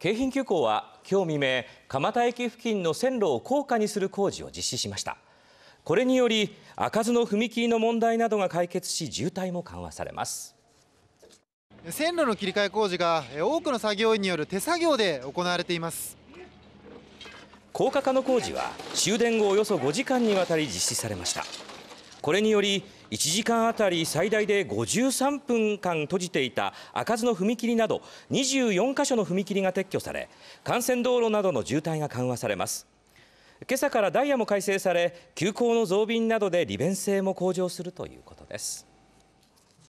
京浜急行は今日未明蒲田駅付近の線路を高架にする工事を実施しましたこれにより開かずの踏切の問題などが解決し渋滞も緩和されます線路の切り替え工事が多くの作業員による手作業で行われています高架化の工事は終電後およそ5時間にわたり実施されましたこれにより1時間あたり最大で53分間閉じていた開かずの踏切など24箇所の踏切が撤去され幹線道路などの渋滞が緩和されます今朝からダイヤも改正され急行の増便などで利便性も向上するということです